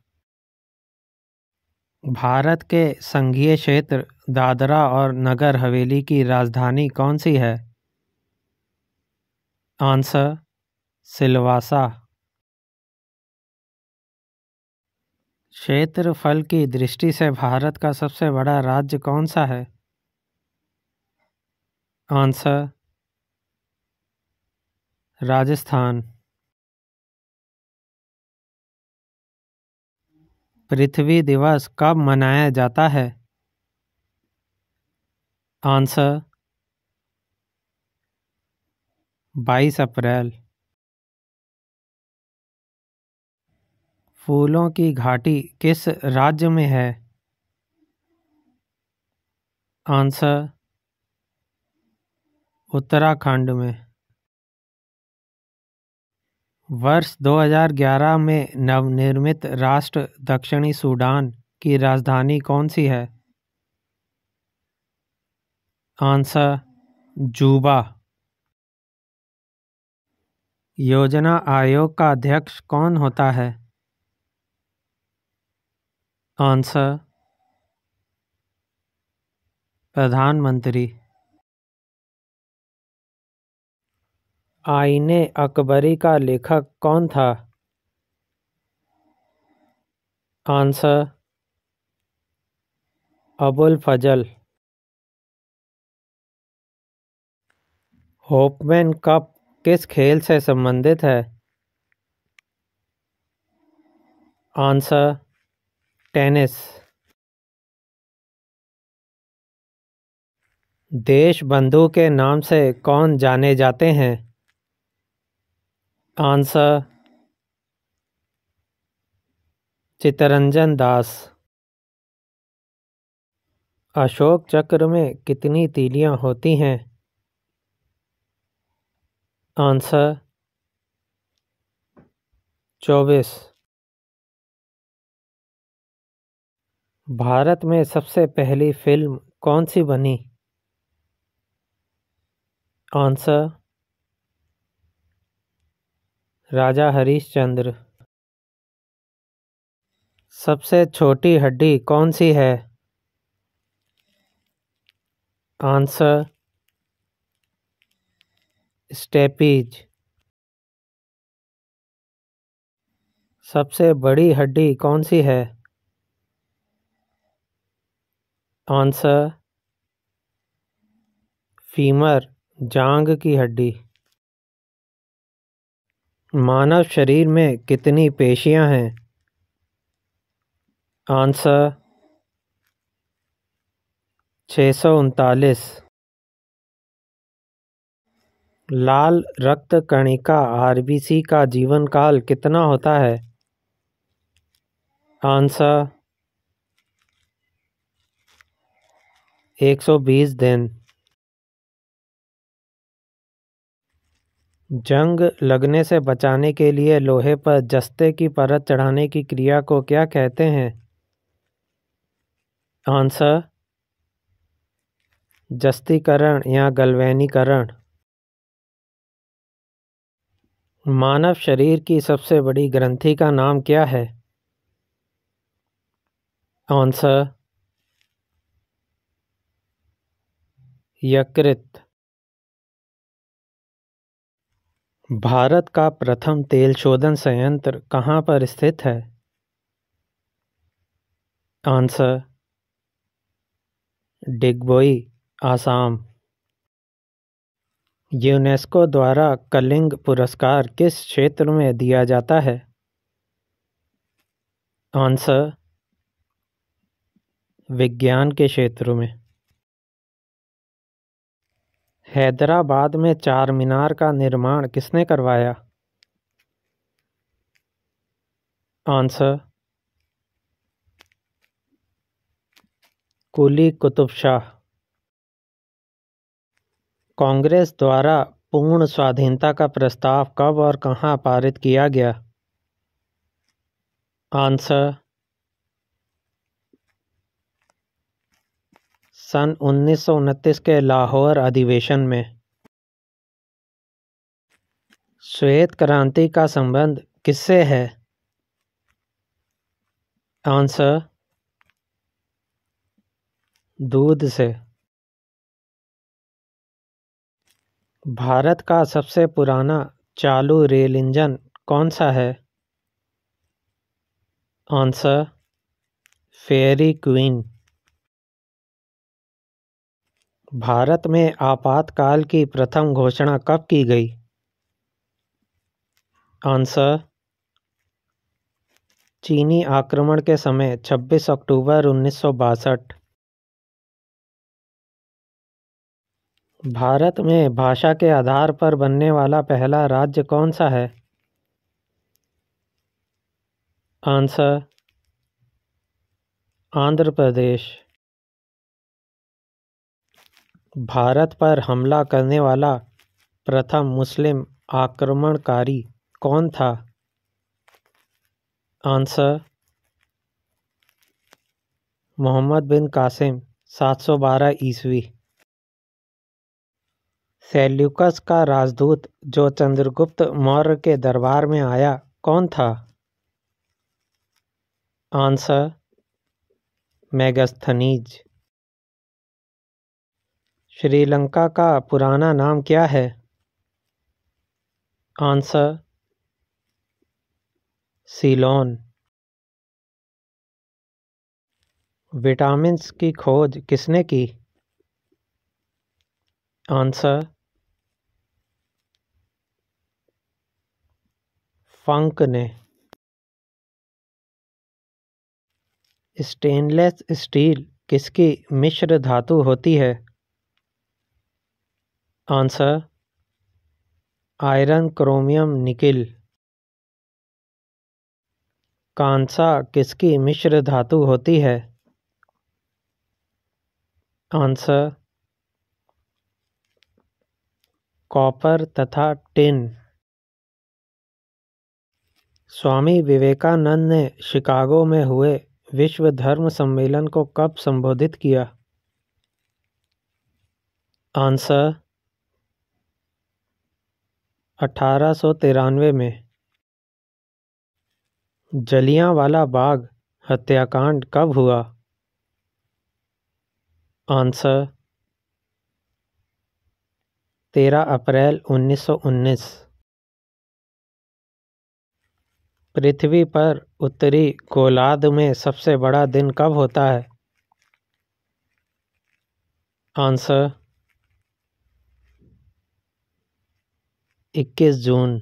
भारत के संघीय क्षेत्र दादरा और नगर हवेली की राजधानी कौन सी है आंसर सिलवासा क्षेत्रफल की दृष्टि से भारत का सबसे बड़ा राज्य कौन सा है आंसर राजस्थान पृथ्वी दिवस कब मनाया जाता है आंसर 22 अप्रैल फूलों की घाटी किस राज्य में है आंसर उत्तराखंड में वर्ष 2011 में नवनिर्मित राष्ट्र दक्षिणी सूडान की राजधानी कौन सी है आंसर जूबा योजना आयोग का अध्यक्ष कौन होता है आंसर प्रधानमंत्री आईने अकबरी का लेखक कौन था answer Abul Fazal Hopman Cup किस खेल से संबंधित है आंसर टेनिस देश बंधु के नाम से कौन जाने जाते हैं आंसर चितरंजन दास अशोक चक्र में कितनी तीलियां होती हैं आंसर चौबीस भारत में सबसे पहली फिल्म कौन सी बनी आंसर राजा हरीशचंद्र सबसे छोटी हड्डी कौन सी है आंसर स्टेपीज सबसे बड़ी हड्डी कौन सी है आंसर फीमर जांग की हड्डी मानव शरीर में कितनी पेशियां हैं आंसर छः सौ उनतालीस लाल रक्त कणिका आरबीसी का जीवन काल कितना होता है आंसर एक सौ बीस दिन जंग लगने से बचाने के लिए लोहे पर जस्ते की परत चढ़ाने की क्रिया को क्या कहते हैं आंसर जस्तीकरण या गलवैनीकरण मानव शरीर की सबसे बड़ी ग्रंथि का नाम क्या है आंसर यकृत भारत का प्रथम तेल शोधन संयंत्र कहाँ पर स्थित है आंसर डिगबोई आसाम यूनेस्को द्वारा कलिंग पुरस्कार किस क्षेत्र में दिया जाता है आंसर विज्ञान के क्षेत्र में हैदराबाद में चार मीनार का निर्माण किसने करवाया आंसर कुली कुतुब शाह कांग्रेस द्वारा पूर्ण स्वाधीनता का प्रस्ताव कब और कहाँ पारित किया गया आंसर सन उन्नीस सौ उनतीस के लाहौर अधिवेशन में श्वेत क्रांति का संबंध किससे है आंसर दूध से भारत का सबसे पुराना चालू रेल इंजन कौन सा है आंसर फेरी क्वीन भारत में आपातकाल की प्रथम घोषणा कब की गई आंसर चीनी आक्रमण के समय 26 अक्टूबर उन्नीस भारत में भाषा के आधार पर बनने वाला पहला राज्य कौन सा है आंसर आंध्र प्रदेश भारत पर हमला करने वाला प्रथम मुस्लिम आक्रमणकारी कौन था आंसर मोहम्मद बिन कासिम 712 ईस्वी सेल्यूकस का राजदूत जो चंद्रगुप्त मौर्य के दरबार में आया कौन था आंसर मेगस्थनीज श्रीलंका का पुराना नाम क्या है आंसर सीलोन विटामिन्स की खोज किसने की आंसर फंक ने स्टेनलेस स्टील किसकी मिश्र धातु होती है आंसर आयरन क्रोमियम निकिल कांसा किसकी मिश्र धातु होती है आंसर कॉपर तथा टिन स्वामी विवेकानंद ने शिकागो में हुए विश्व धर्म सम्मेलन को कब संबोधित किया आंसर अठारह सौ तिरानवे में जलियांवाला बाग हत्याकांड कब हुआ आंसर तेरह अप्रैल 1919 पृथ्वी पर उत्तरी गोलाद में सबसे बड़ा दिन कब होता है आंसर इक्कीस जून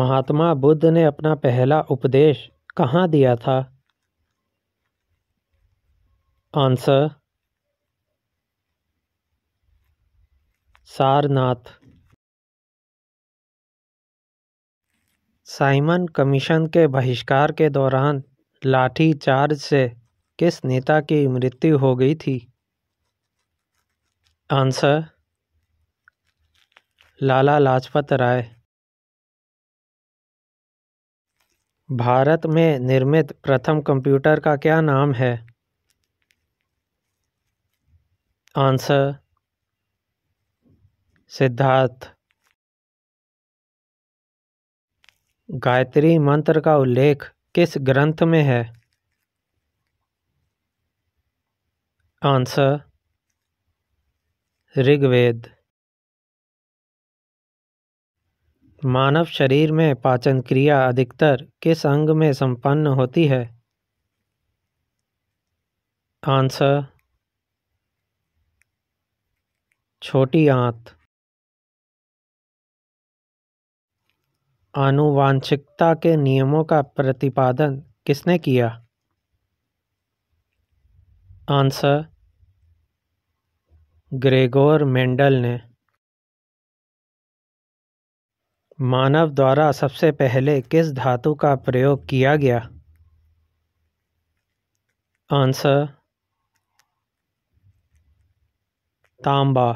महात्मा बुद्ध ने अपना पहला उपदेश कहाँ दिया था आंसर सारनाथ साइमन कमीशन के बहिष्कार के दौरान लाठीचार्ज से किस नेता की मृत्यु हो गई थी आंसर लाला लाजपत राय भारत में निर्मित प्रथम कंप्यूटर का क्या नाम है आंसर सिद्धार्थ गायत्री मंत्र का उल्लेख किस ग्रंथ में है आंसर ऋग्वेद मानव शरीर में पाचन क्रिया अधिकतर किस अंग में संपन्न होती है आंसर छोटी आंत आनुवांशिकता के नियमों का प्रतिपादन किसने किया आंसर ग्रेगोर मेंडल ने मानव द्वारा सबसे पहले किस धातु का प्रयोग किया गया आंसर तांबा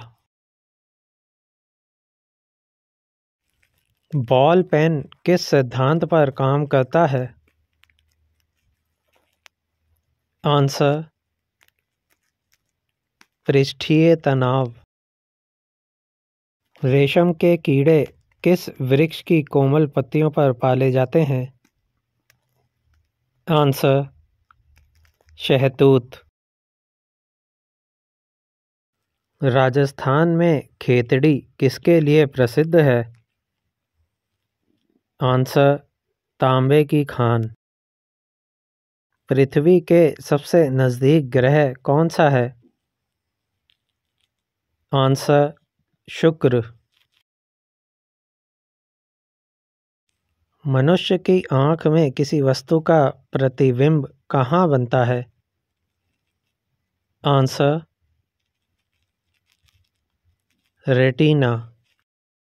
बॉल पेन किस सिद्धांत पर काम करता है आंसर पृष्ठीय तनाव रेशम के कीड़े किस वृक्ष की कोमल पत्तियों पर पाले जाते हैं आंसर शहतूत राजस्थान में खेतड़ी किसके लिए प्रसिद्ध है आंसर तांबे की खान पृथ्वी के सबसे नज़दीक ग्रह कौन सा है आंसर शुक्र मनुष्य की आंख में किसी वस्तु का प्रतिबिंब कहाँ बनता है आंसर रेटिना